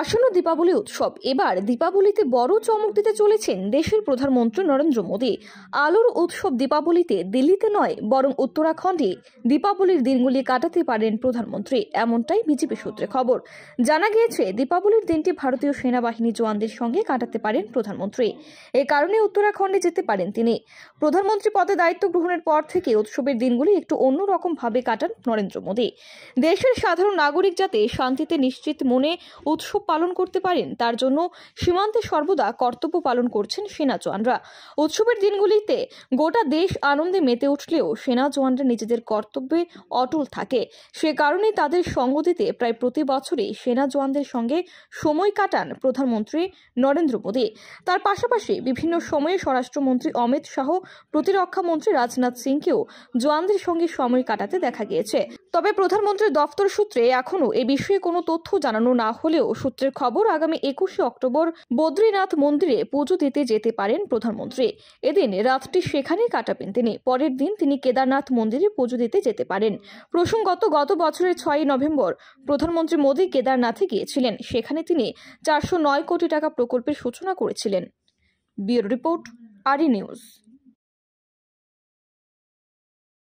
আসন্ন দীপাবলি উৎসব এবার দীপাবলিতে বড় চমক দিতে চলেছেন দেশের প্রধানমন্ত্রী নরেন্দ্র মোদী আলোর উৎসব দীপাবলিতে দিল্লিতে নয় বরং উত্তরাখণ্ডে দীপাবলির দিনগুলি কাটাতে পারেন প্রধানমন্ত্রী এমনটাই বিজেপি সূত্রে খবর জানা গিয়েছে দীপাবলির দিনটি ভারতীয় সেনাবাহিনী জওয়ানদের সঙ্গে কাটাতে পারেন প্রধানমন্ত্রী এ কারণে উত্তরাখণ্ডে যেতে পারেন তিনি প্রধানমন্ত্রী পদে দায়িত্ব গ্রহণের পর থেকে উৎসবের দিনগুলি একটু অন্যরকমভাবে কাটান নরেন্দ্র মোদী দেশের সাধারণ নাগরিক যাতে শান্তিতে নিশ্চিত মনে উৎসব উৎসব পালন করতে পারেন তার জন্য সীমান্তে সর্বদা কর্তব্য পালন করছেন সেনা জওয়ানরা উৎসবের দিনগুলিতে গোটা দেশ আনন্দে মেতে উঠলেও সেনা জওয়ানরা নিজেদের কর্তব্যে অটল থাকে সে কারণে তাদের সঙ্গ দিতে প্রায় প্রতি বছরই সেনা জওয়ানদের সঙ্গে সময় কাটান প্রধানমন্ত্রী নরেন্দ্র মোদী তার পাশাপাশি বিভিন্ন সময়ে স্বরাষ্ট্রমন্ত্রী অমিত শাহ প্রতিরক্ষা মন্ত্রী রাজনাথ সিংকেও জওয়ানদের সঙ্গে সময় কাটাতে দেখা গিয়েছে তবে প্রধানমন্ত্রীর দফতর সূত্রে এখনও এ বিষয়ে কোনো তথ্য জানানো না হলেও সূত্রের খবর আগামী একুশে অক্টোবর বদ্রীনাথ মন্দিরে পুজো দিতে যেতে পারেন প্রধানমন্ত্রী এদিন রাতটি সেখানেই কাটাবেন তিনি পরের দিন তিনি কেদারনাথ মন্দিরে পুজো দিতে যেতে পারেন প্রসঙ্গত গত বছরের ছয়ই নভেম্বর প্রধানমন্ত্রী মোদী কেদারনাথে গিয়েছিলেন সেখানে তিনি চারশো নয় কোটি টাকা প্রকল্পের সূচনা করেছিলেন বিউরো রিপোর্ট আরি নিউজ